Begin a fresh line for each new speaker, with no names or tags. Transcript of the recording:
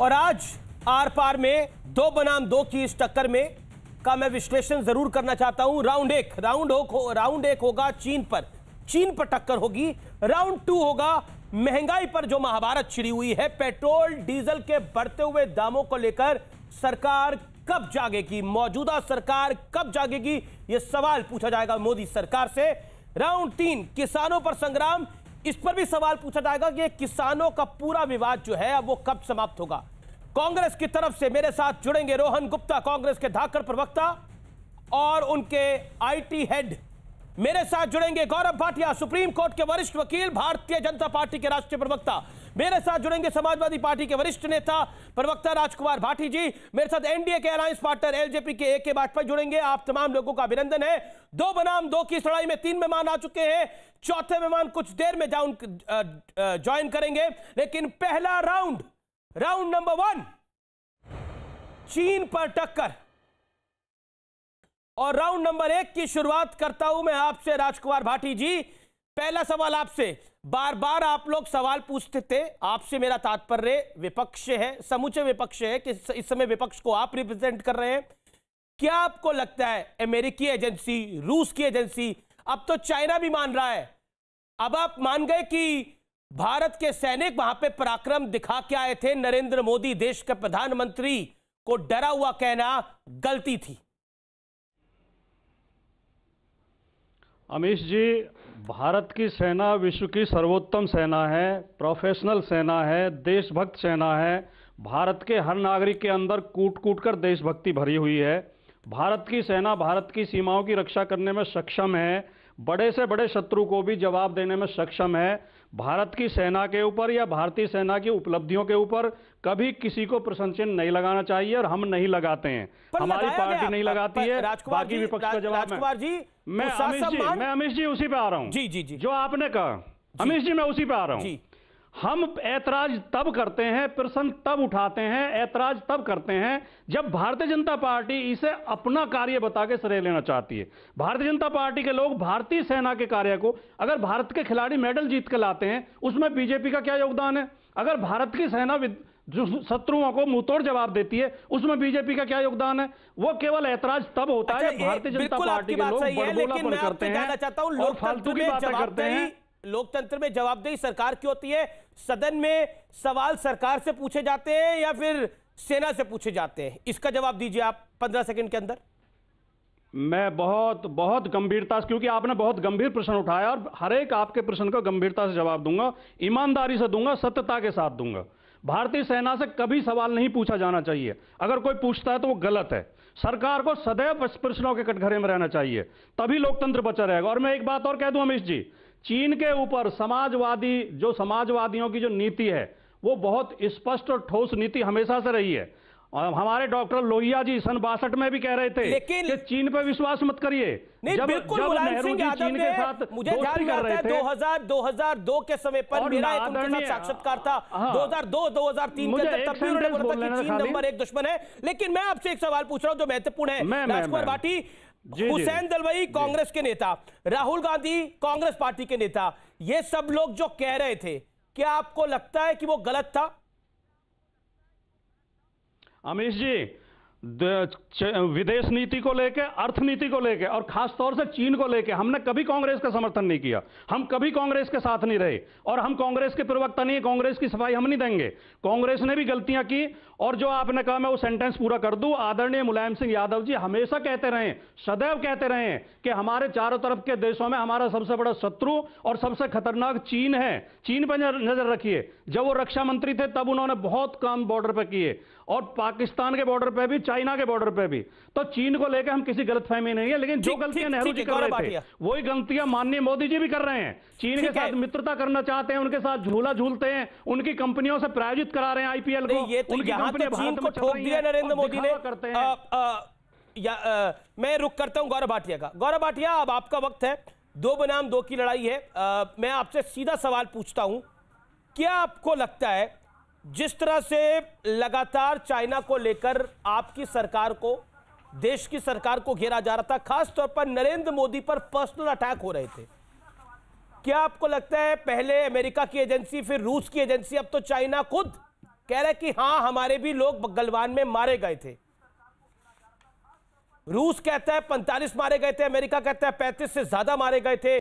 और आज आर पार में दो बनाम दो की इस टक्कर में का मैं विश्लेषण जरूर करना चाहता हूं राउंड एक राउंड हो, राउंड एक होगा चीन पर चीन पर टक्कर होगी राउंड टू होगा महंगाई पर जो महाभारत छिड़ी हुई है पेट्रोल डीजल के बढ़ते हुए दामों को लेकर सरकार कब जागेगी मौजूदा सरकार कब जागेगी यह सवाल पूछा जाएगा मोदी सरकार से राउंड तीन किसानों पर संग्राम इस पर भी सवाल पूछा जाएगा कि किसानों का पूरा विवाद जो है अब वो कब समाप्त होगा कांग्रेस की तरफ से मेरे साथ जुड़ेंगे रोहन गुप्ता कांग्रेस के धाकड़ प्रवक्ता और उनके आईटी हेड मेरे साथ जुड़ेंगे गौरव भाटिया सुप्रीम कोर्ट के वरिष्ठ वकील भारतीय जनता पार्टी के राष्ट्रीय प्रवक्ता मेरे साथ जुड़ेंगे समाजवादी पार्टी के वरिष्ठ नेता प्रवक्ता राजकुमार भाटी जी मेरे साथ एनडीए के अलायंस पार्टनर एलजेपी के ए के जुड़ेंगे आप तमाम लोगों का अभिनंदन है दो बनाम दो की लड़ाई में तीन मेहमान आ चुके हैं चौथे मेहमान कुछ देर में जाऊन ज्वाइन करेंगे लेकिन पहला राउंड राउंड नंबर वन चीन पर टक्कर और राउंड नंबर एक की शुरुआत करता हूं मैं आपसे राजकुमार भाटी जी पहला सवाल आपसे बार बार आप लोग सवाल पूछते थे आपसे मेरा तात्पर्य विपक्ष है समूचे विपक्ष है कि इस समय विपक्ष को आप रिप्रेजेंट कर रहे हैं क्या आपको लगता है अमेरिकी एजेंसी रूस की एजेंसी अब तो चाइना भी मान रहा है अब आप मान गए कि भारत के सैनिक वहां पे पराक्रम दिखा के आए थे नरेंद्र मोदी देश के प्रधानमंत्री को डरा हुआ कहना गलती थी
अमीश जी भारत की सेना विश्व की सर्वोत्तम सेना है प्रोफेशनल सेना है देशभक्त सेना है भारत के हर नागरिक के अंदर कूट कूट कर देशभक्ति भरी हुई है भारत की सेना भारत की सीमाओं की रक्षा करने में सक्षम है बड़े से बड़े शत्रु को भी जवाब देने में सक्षम है भारत की सेना के ऊपर या भारतीय सेना की उपलब्धियों के ऊपर कभी किसी को प्रसन्न नहीं लगाना चाहिए और हम नहीं लगाते हैं हमारी पार्टी नहीं लगाती है बाकी विपक्ष का जवाब जी मैं तो अमित जी मैं अमित जी उसी पे आ रहा हूँ जी जी जी जो आपने कहा अमित जी मैं उसी पे आ रहा हूँ हम ऐतराज तब करते हैं प्रश्न तब उठाते हैं ऐतराज तब करते हैं जब भारतीय जनता पार्टी इसे अपना कार्य बता के श्रेय लेना चाहती है भारतीय जनता पार्टी के लोग भारतीय सेना के कार्य को अगर भारत के खिलाड़ी मेडल जीत के लाते हैं उसमें बीजेपी का क्या योगदान है अगर भारत की सेना जो शत्रुओं को मुंहतोड़ जवाब देती है उसमें बीजेपी का क्या योगदान है वो केवल ऐतराज तब होता अच्छा है भारतीय जनता पार्टी के लोग बड़बोलापन करते हैं और फालतू की बातें करते हैं
लोकतंत्र में जवाबदेही सरकार की होती है सदन में सवाल सरकार से पूछे जाते हैं या फिर सेना से पूछे जाते हैं इसका जवाब दीजिए आप पंद्रह सेकंड के अंदर
मैं बहुत बहुत गंभीरता से क्योंकि आपने बहुत गंभीर प्रश्न उठाया और हर एक आपके प्रश्न को गंभीरता से जवाब दूंगा ईमानदारी से दूंगा सत्यता के साथ दूंगा भारतीय सेना से कभी सवाल नहीं पूछा जाना चाहिए अगर कोई पूछता है तो वो गलत है सरकार को सदैव प्रश्नों के कटघरे में रहना चाहिए तभी लोकतंत्र बचा रहेगा और मैं एक बात और कह दूं अमित जी चीन के ऊपर समाजवादी जो समाजवादियों की जो नीति है वो बहुत स्पष्ट और ठोस नीति हमेशा से रही है और हमारे डॉक्टर लोहिया जी सन बासठ में भी कह रहे थे लेकिन कि चीन पर विश्वास मत करिए जब जब नेहरू जी चीन के साथ मुझे दोस्ती कर रहे थे
2000 2002
के समय पर मेरा एक उनके साथ साक्षात्कार था
2002 हाँ। 2003 के अंदर तब भी उन्होंने बोला था कि चीन नंबर एक दुश्मन है लेकिन मैं आपसे एक सवाल पूछ रहा हूं जो महत्वपूर्ण है राजकुमार भाटी हुसैन दलवई कांग्रेस के नेता राहुल गांधी कांग्रेस पार्टी के नेता ये सब लोग जो कह रहे थे क्या आपको लगता है कि वो गलत था
अमीश जी विदेश नीति को लेके अर्थनीति को लेके और खास तौर से चीन को लेके हमने कभी कांग्रेस का समर्थन नहीं किया हम कभी कांग्रेस के साथ नहीं रहे और हम कांग्रेस के प्रवक्ता नहीं कांग्रेस की सफाई हम नहीं देंगे कांग्रेस ने भी गलतियां की और जो आपने कहा मैं वो सेंटेंस पूरा कर दूं आदरणीय मुलायम सिंह यादव जी हमेशा कहते रहे सदैव कहते रहे कि हमारे चारों तरफ के देशों में हमारा सबसे बड़ा शत्रु और सबसे खतरनाक चीन है चीन पर नजर रखिए जब वो रक्षा मंत्री थे तब उन्होंने बहुत काम बॉर्डर पर किए और पाकिस्तान के बॉर्डर पर भी चाइना के बॉर्डर पे भी तो चीन को लेकर हम किसी गलत फहमी नहीं है लेकिन जो गलतियां नेहरू जी कर रहे थे वही गलतियां माननीय मोदी जी भी कर रहे हैं चीन के साथ मित्रता करना चाहते हैं उनके साथ झूला झूलते हैं उनकी कंपनियों से प्रायोजित करा रहे हैं आईपीएल को तो उनकी तो कंपनियां भारत में ठोक दिया नरेंद्र मोदी ने करते हैं
या, आ, मैं रुक करता हूं गौरव भाटिया का गौरव भाटिया अब आपका वक्त है दो बनाम दो की लड़ाई है आ, मैं आपसे सीधा सवाल पूछता हूं क्या आपको लगता है जिस तरह से लगातार चाइना को लेकर आपकी सरकार को देश की सरकार को घेरा जा रहा था खासतौर पर नरेंद्र मोदी पर पर्सनल अटैक हो रहे थे क्या आपको लगता है पहले अमेरिका की एजेंसी फिर रूस की एजेंसी अब तो चाइना खुद कह रहा है कि हां हमारे भी लोग गलवान में मारे गए थे रूस कहता है 45 मारे गए थे अमेरिका कहता है 35 से ज्यादा मारे गए थे